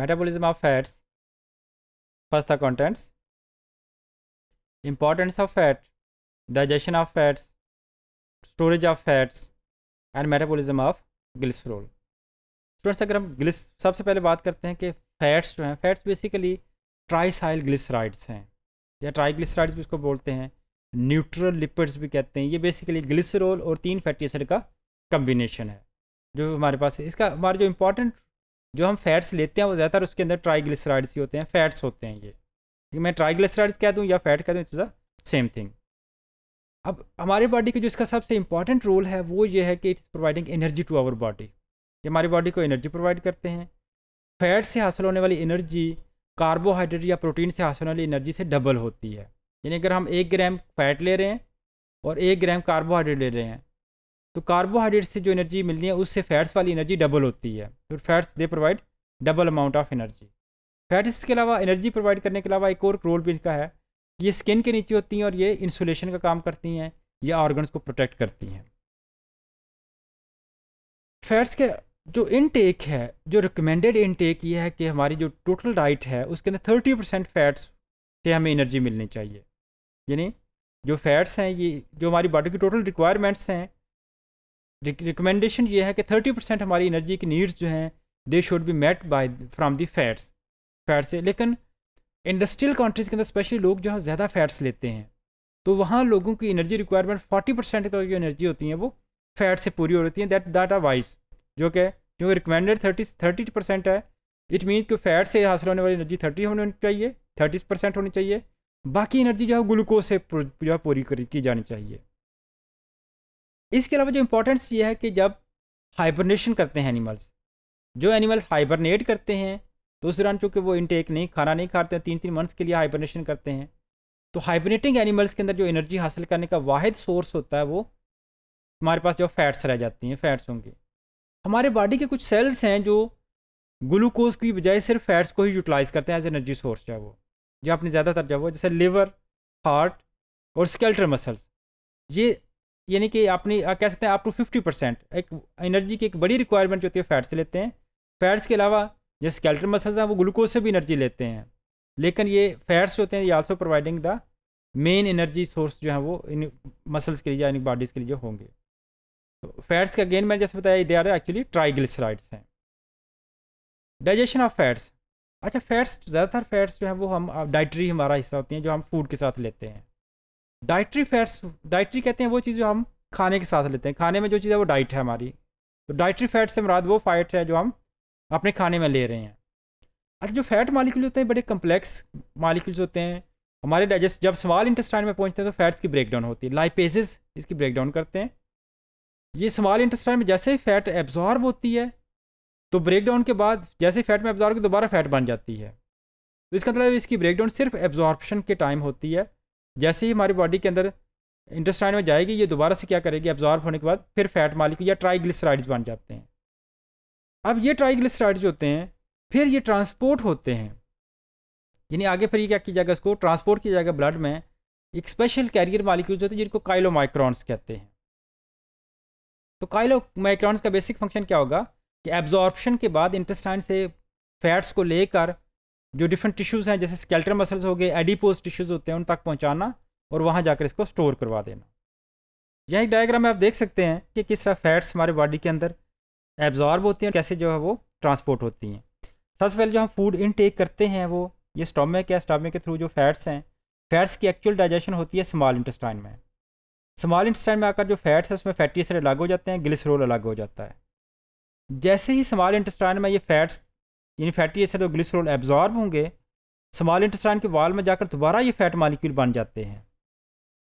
metabolism of fats first the contents importance of fat digestion of fats storage of fats and metabolism of glycerol students अगर हम ग्लिस सबसे पहले बात करते हैं कि फैट्स जो हैं फैट्स बेसिकली ट्राइसाइल ग्लिसराइड्स हैं या ट्राइग्लिसराइड्स भी उसको बोलते हैं न्यूट्रल लिपिड्स भी कहते हैं ये बेसिकली ग्लिसरॉल और तीन फैटी एसिड का कम्बिनेशन है जो हमारे पास है इसका हमारे जो इंपॉर्टेंट जो हम फैट्स लेते हैं वो ज़्यादातर उसके अंदर ट्राइग्लिसराइड्स ही होते हैं फैट्स होते हैं ये लेकिन मैं ट्राइग्लिसराइड्स कह दूँ या फैट कह दूँ इट्स अ सेम थिंग अब हमारी बॉडी का जो इसका सबसे इंपॉर्टेंट रोल है वो ये है कि it's providing energy to our body ये हमारी बॉडी को एनर्जी प्रोवाइड करते हैं फैट से हासिल होने वाली एनर्जी कार्बोहाइड्रेट या प्रोटीन से हासिल होने वाली एनर्जी से डबल होती है यानी अगर हम एक ग्राम फैट ले रहे हैं और एक ग्राम कार्बोहाइड्रेट ले रहे हैं तो कार्बोहाइड्रेट से जो एनर्जी मिलनी है उससे फैट्स वाली एनर्जी डबल होती है तो fats they provide double amount of energy fats के अलावा एनर्जी प्रोवाइड करने के अलावा एक और रोल भी इनका है ये स्किन के नीचे होती हैं और ये इंसुलेशन का काम करती हैं या ऑर्गन्स को प्रोटेक्ट करती हैं फैट्स के जो इनटेक है जो रिकमेंडेड इनटेक ये है कि हमारी जो टोटल डाइट है उसके अंदर थर्टी परसेंट फैट्स से हमें एनर्जी मिलनी चाहिए यानी जो फैट्स हैं ये जो हमारी बॉडी की टोटल रिक्वायरमेंट्स हैं रिकमेंडेशन ये है कि 30 परसेंट हमारी एनर्जी की नीड्स जो हैं they should be met by from the fats fat से लेकिन इंडस्ट्रियल कंट्रीज़ के अंदर स्पेशली लोग जो है ज़्यादा फैट्स लेते हैं तो वहाँ लोगों की एनर्जी रिक्वायरमेंट फोर्टी परसेंट तक जो एनर्जी होती है वो फैट से पूरी हो रही है दैट दैट आर वाइस जो कि जो रिकमेंडेड थर्टी थर्टी परसेंट है इट मीन कि फैट से हासिल होने वाली एनर्जी थर्टी होनी चाहिए थर्टी परसेंट होनी चाहिए बाकी एनर्जी जो है ग्लूकोज से जो है पूरी की जानी चाहिए इसके अलावा जो इम्पोर्टेंस ये है कि जब हाइबरनेशन करते हैं एनिमल्स जो एनिमल्स हाइबरनेट करते हैं तो उस दौरान चूँकि वो इनटेक नहीं खाना नहीं खाते हैं तीन तीन मंथ्स के लिए हाइबरनेशन करते हैं तो हाइबरनेटिंग एनिमल्स के अंदर जो एनर्जी हासिल करने का वाद सोर्स होता है वो हमारे पास जो फैट्स रह जाती हैं फैट्स होंगे हमारे बॉडी के कुछ सेल्स हैं जो ग्लूकोज की बजाय सिर्फ फैट्स को ही यूटिलाइज़ करते हैं एज एनर्जी सोर्स जो है वो जो आपने ज़्यादातर जब वो जैसे लिवर हार्ट और स्केल्टर मसल्स ये यानी कि आपने कह सकते हैं आप टू फिफ्टी परसेंट एक एनर्जी की एक बड़ी रिक्वायरमेंट जो होती है फैट से लेते हैं फैट्स के अलावा जो स्केल्टर मसल्स हैं वो ग्लूकोज से भी एनर्जी लेते हैं लेकिन ये फैट्स होते हैं ये also providing the main energy source जो है वो इन मसल्स के लिए यानी बॉडीज़ के लिए होंगे तो फैट्स का अगेन मैंने जैसे बताया दे आर एक्चुअली ट्राइग्लिसराइड्स हैं डाइजेशन ऑफ फैट्स अच्छा फैट्स ज़्यादातर फैट्स जो है वो हम डाइटरी हमारा हिस्सा होती हैं जो हम फूड के साथ लेते हैं डाइट्री फैट्स डाइट्री कहते हैं वो चीज़ जो हम खाने के साथ लेते हैं खाने में जो चीज़ है वो डाइट है हमारी तो डाइट्री फैट्स से मुराद वो फाइट है जो हम अपने खाने में ले रहे हैं अच्छा जो फैट मालिक्यूल होते हैं बड़े कम्प्लेक्स मालिक्यूल्स होते हैं हमारे डाइजेस्ट जब स्मॉल इंटेस्टाइन में पहुँचते हैं तो फैट्स की ब्रेकडाउन होती है लाइपेजेस इसकी ब्रेकडाउन करते हैं ये स्मॉल इंटेस्टाइन में जैसे ही फैट एब्जॉर्ब होती है तो ब्रेकडाउन के बाद जैसे ही फैट में एब्जॉर्ब होगी दोबारा फैट बन जाती है तो इसका मतलब इसकी ब्रेकडाउन सिर्फ एब्जॉर्बशन के टाइम होती है जैसे ही हमारी बॉडी के अंदर इंटेस्टाइन में जाएगी ये दोबारा से क्या करेगी एब्जॉर्ब होने के बाद फिर फैट मालिक या ट्राइग्लिसराइड्स बन जाते हैं अब ये ट्राइग्लिसराइड्स होते हैं फिर ये ट्रांसपोर्ट होते हैं यानी आगे फिर ये क्या किया जाएगा इसको ट्रांसपोर्ट किया जाएगा ब्लड में एक स्पेशल कैरियर मालिक्यूल्स होते हैं जिनको काइलोमाइक्रॉन्स कहते हैं तो काइलोमाइक्रॉन्स का बेसिक फंक्शन क्या होगा कि एब्जॉर्प्शन के बाद इंटेस्टाइन से फैट्स को लेकर जो डिफरेंट टिश्यूज़ हैं जैसे स्केल्टर मसल्स हो गए एडिपोज टिश्यूज़ होते हैं उन तक पहुँचाना और वहाँ जाकर इसको स्टोर करवा देना यह एक डायग्राम में आप देख सकते हैं कि किस तरह फैट्स हमारे बॉडी के अंदर एब्जॉर्ब होती हैं कैसे जो है वो ट्रांसपोर्ट होती हैं सबसे पहले जो हम फूड इनटेक करते हैं वो ये स्टोमिक या स्टोमिक के थ्रू जो फैट्स हैं फैट्स की एक्चुअल डाइजेशन होती है स्मॉल इंटेस्टाइन में स्मॉल इंटेस्टाइन में आकर जो फैट्स हैं उसमें फैटी से अलग हो जाते हैं ग्लिसरोल अलग हो जाता है जैसे ही स्मॉल इंटेस्टाइन में ये फैट्स यानी फैटी एसिड और ग्लिसरॉल एब्जॉर्ब होंगे स्मॉल इंटेस्टाइन के वाल में जाकर दोबारा ये फैट मालिक्यूल बन जाते हैं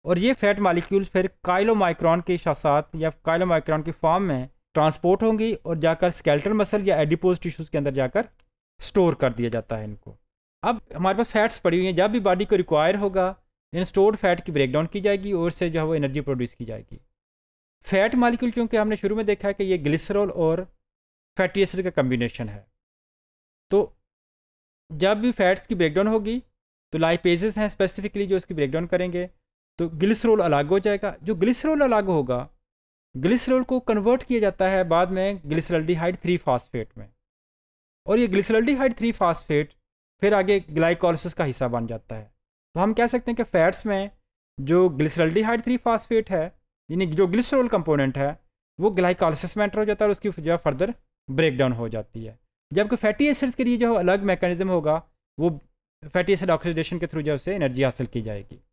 और ये फैट मालिक्यूल फिर काइलोमाइक्रॉन के शासात या काइलोमाइक्रॉन के फॉर्म में ट्रांसपोर्ट होंगी और जाकर स्केल्टल मसल या एडिपोज टिश्यूज़ के अंदर जाकर स्टोर कर दिया जाता है इनको अब हमारे पास फैट्स पड़ी हुई हैं जब भी बॉडी को रिक्वायर होगा इन स्टोर्ड फैट की ब्रेकडाउन की जाएगी और से जो है वो एनर्जी प्रोड्यूस की जाएगी फैट मालिक्यूल चूँकि हमने शुरू में देखा है कि ये ग्लिसरॉल और फैटी एसिड का कम्बिनेशन है तो जब भी फैट्स की ब्रेकडाउन होगी तो लाइपेजेस हैं स्पेसिफिकली जो इसकी ब्रेकडाउन करेंगे तो ग्लिसरोल अलग हो जाएगा जो ग्लिसरोल अलग होगा ग्लिसरोल को कन्वर्ट किया जाता है बाद में हाइड थ्री फास्फेट में और ये हाइड थ्री फास्फेट फिर आगे ग्लाइकोलिसिस का हिस्सा बन जाता है तो हम कह सकते हैं कि फैट्स में जो हाइड थ्री फास्फेट है यानी जो ग्लिसरोल कंपोनेंट है वो ग्लाइकोलिसिस में एंटर हो जाता है और उसकी जो फर्दर ब्रेकडाउन हो जाती है जबकि फैटी एसिड्स के लिए जो अलग मैकेनिज्म होगा वो फैटी एसिड ऑक्सीडेशन के थ्रू जो उसे एनर्जी हासिल की जाएगी